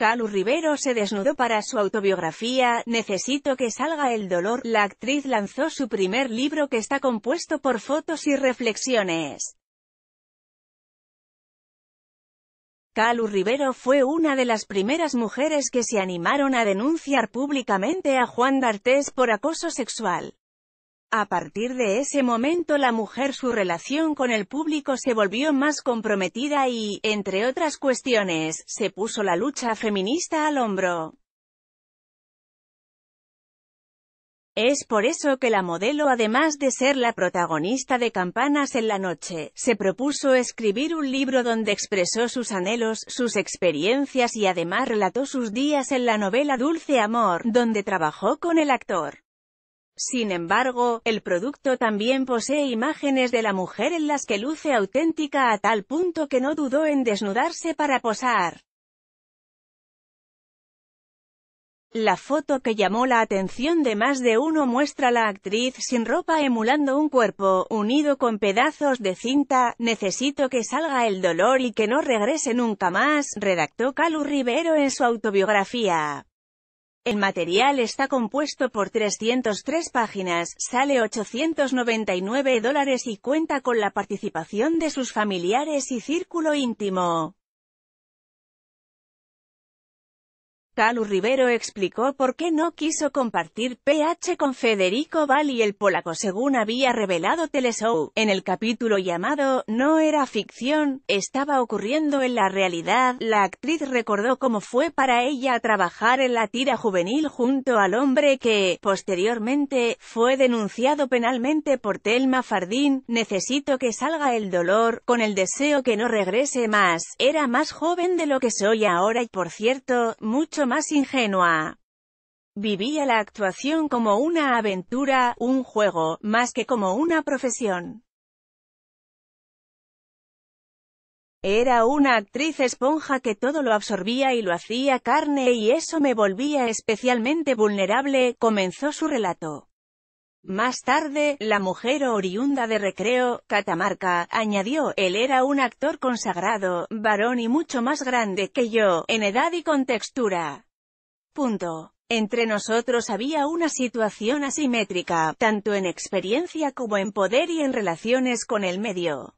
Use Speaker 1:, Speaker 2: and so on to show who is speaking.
Speaker 1: Calu Rivero se desnudó para su autobiografía, Necesito que salga el dolor. La actriz lanzó su primer libro que está compuesto por fotos y reflexiones. Calu Rivero fue una de las primeras mujeres que se animaron a denunciar públicamente a Juan D'Artes por acoso sexual. A partir de ese momento la mujer su relación con el público se volvió más comprometida y, entre otras cuestiones, se puso la lucha feminista al hombro. Es por eso que la modelo además de ser la protagonista de Campanas en la noche, se propuso escribir un libro donde expresó sus anhelos, sus experiencias y además relató sus días en la novela Dulce Amor, donde trabajó con el actor. Sin embargo, el producto también posee imágenes de la mujer en las que luce auténtica a tal punto que no dudó en desnudarse para posar. La foto que llamó la atención de más de uno muestra a la actriz sin ropa emulando un cuerpo, unido con pedazos de cinta, necesito que salga el dolor y que no regrese nunca más, redactó Calu Rivero en su autobiografía. El material está compuesto por 303 páginas, sale 899 dólares y cuenta con la participación de sus familiares y círculo íntimo. Calu Rivero explicó por qué no quiso compartir PH con Federico y el polaco según había revelado Teleshow. En el capítulo llamado No era ficción, estaba ocurriendo en la realidad, la actriz recordó cómo fue para ella trabajar en la tira juvenil junto al hombre que, posteriormente, fue denunciado penalmente por Telma Fardín, necesito que salga el dolor, con el deseo que no regrese más, era más joven de lo que soy ahora y por cierto, mucho más ingenua. Vivía la actuación como una aventura, un juego, más que como una profesión. Era una actriz esponja que todo lo absorbía y lo hacía carne y eso me volvía especialmente vulnerable, comenzó su relato. Más tarde, la mujer oriunda de Recreo, Catamarca, añadió, él era un actor consagrado, varón y mucho más grande que yo, en edad y con textura. Punto. Entre nosotros había una situación asimétrica, tanto en experiencia como en poder y en relaciones con el medio.